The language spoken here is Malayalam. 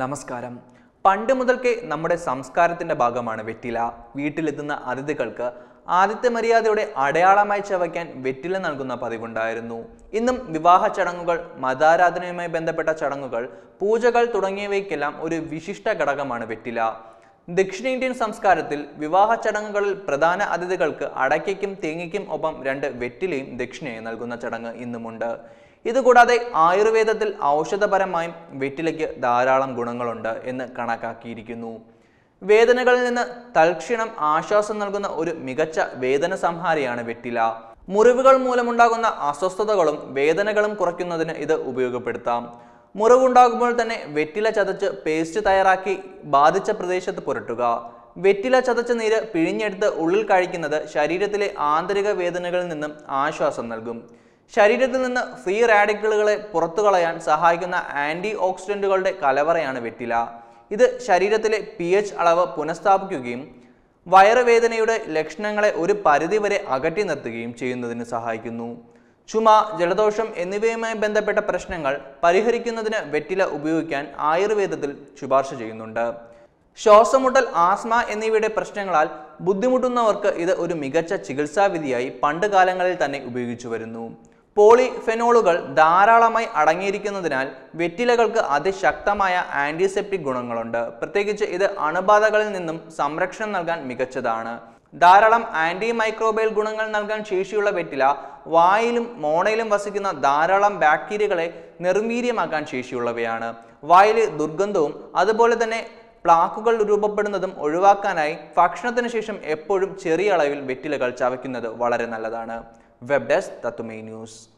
നമസ്കാരം പണ്ട് മുതൽക്കേ നമ്മുടെ സംസ്കാരത്തിൻ്റെ ഭാഗമാണ് വെറ്റില വീട്ടിലെത്തുന്ന അതിഥികൾക്ക് ആദ്യത്തെ മര്യാദയുടെ അടയാളമായി ചവയ്ക്കാൻ വെറ്റില നൽകുന്ന പതിവുണ്ടായിരുന്നു ഇന്നും വിവാഹ ചടങ്ങുകൾ മതാരാധനയുമായി ബന്ധപ്പെട്ട ചടങ്ങുകൾ പൂജകൾ തുടങ്ങിയവയ്ക്കെല്ലാം ഒരു വിശിഷ്ട ഘടകമാണ് വെറ്റില ദക്ഷിണേന്ത്യൻ സംസ്കാരത്തിൽ വിവാഹ ചടങ്ങുകളിൽ പ്രധാന അതിഥികൾക്ക് അടയ്ക്കും തേങ്ങയ്ക്കും ഒപ്പം രണ്ട് വെറ്റിലയും ദക്ഷിണയും നൽകുന്ന ചടങ്ങ് ഇന്നുമുണ്ട് ഇതുകൂടാതെ ആയുർവേദത്തിൽ ഔഷധപരമായും വെറ്റിലയ്ക്ക് ധാരാളം ഗുണങ്ങളുണ്ട് എന്ന് കണക്കാക്കിയിരിക്കുന്നു വേദനകളിൽ നിന്ന് തൽക്ഷണം ആശ്വാസം നൽകുന്ന ഒരു മികച്ച വേദന സംഹാരിയാണ് വെറ്റില മുറിവുകൾ മൂലമുണ്ടാകുന്ന അസ്വസ്ഥതകളും വേദനകളും കുറയ്ക്കുന്നതിന് ഇത് ഉപയോഗപ്പെടുത്താം മുറിവുണ്ടാകുമ്പോൾ തന്നെ വെറ്റില ചതച്ച് പേസ്റ്റ് തയ്യാറാക്കി ബാധിച്ച പ്രദേശത്ത് പുരട്ടുക വെറ്റില ചതച്ച നീര് പിഴിഞ്ഞെടുത്ത് ഉള്ളിൽ കഴിക്കുന്നത് ശരീരത്തിലെ ആന്തരിക വേദനകളിൽ നിന്നും ആശ്വാസം നൽകും ശരീരത്തിൽ നിന്ന് ഫ്രീ റാഡിക്കലുകളെ പുറത്തു കളയാൻ സഹായിക്കുന്ന ആൻറ്റി ഓക്സിഡൻറ്റുകളുടെ കലവറയാണ് വെറ്റില ഇത് ശരീരത്തിലെ പി എച്ച് അളവ് പുനഃസ്ഥാപിക്കുകയും വയറുവേദനയുടെ ലക്ഷണങ്ങളെ ഒരു പരിധിവരെ അകറ്റി നിർത്തുകയും ചെയ്യുന്നതിന് സഹായിക്കുന്നു ചുമ ജലദോഷം എന്നിവയുമായി ബന്ധപ്പെട്ട പ്രശ്നങ്ങൾ പരിഹരിക്കുന്നതിന് വെറ്റില ഉപയോഗിക്കാൻ ആയുർവേദത്തിൽ ശുപാർശ ചെയ്യുന്നുണ്ട് ശ്വാസമുട്ടൽ ആസ്മ എന്നിവയുടെ പ്രശ്നങ്ങളാൽ ബുദ്ധിമുട്ടുന്നവർക്ക് ഇത് ഒരു മികച്ച ചികിത്സാവിധിയായി പണ്ട് കാലങ്ങളിൽ തന്നെ ഉപയോഗിച്ചു വരുന്നു പോളിഫെനോളുകൾ ധാരാളമായി അടങ്ങിയിരിക്കുന്നതിനാൽ വെറ്റിലകൾക്ക് അതിശക്തമായ ആൻറ്റിസെപ്റ്റിക് ഗുണങ്ങളുണ്ട് പ്രത്യേകിച്ച് ഇത് അണുബാധകളിൽ നിന്നും സംരക്ഷണം നൽകാൻ മികച്ചതാണ് ധാരാളം ആന്റി മൈക്രോബയൽ ഗുണങ്ങൾ നൽകാൻ ശേഷിയുള്ള വെറ്റില വായിലും മോണയിലും വസിക്കുന്ന ധാരാളം ബാക്ടീരിയകളെ നിർവീര്യമാക്കാൻ ശേഷിയുള്ളവയാണ് വായിലെ ദുർഗന്ധവും അതുപോലെ തന്നെ പ്ലാക്കുകൾ രൂപപ്പെടുന്നതും ഒഴിവാക്കാനായി ഭക്ഷണത്തിന് ശേഷം എപ്പോഴും ചെറിയ അളവിൽ വെറ്റിലകൾ ചവയ്ക്കുന്നത് വളരെ നല്ലതാണ് News.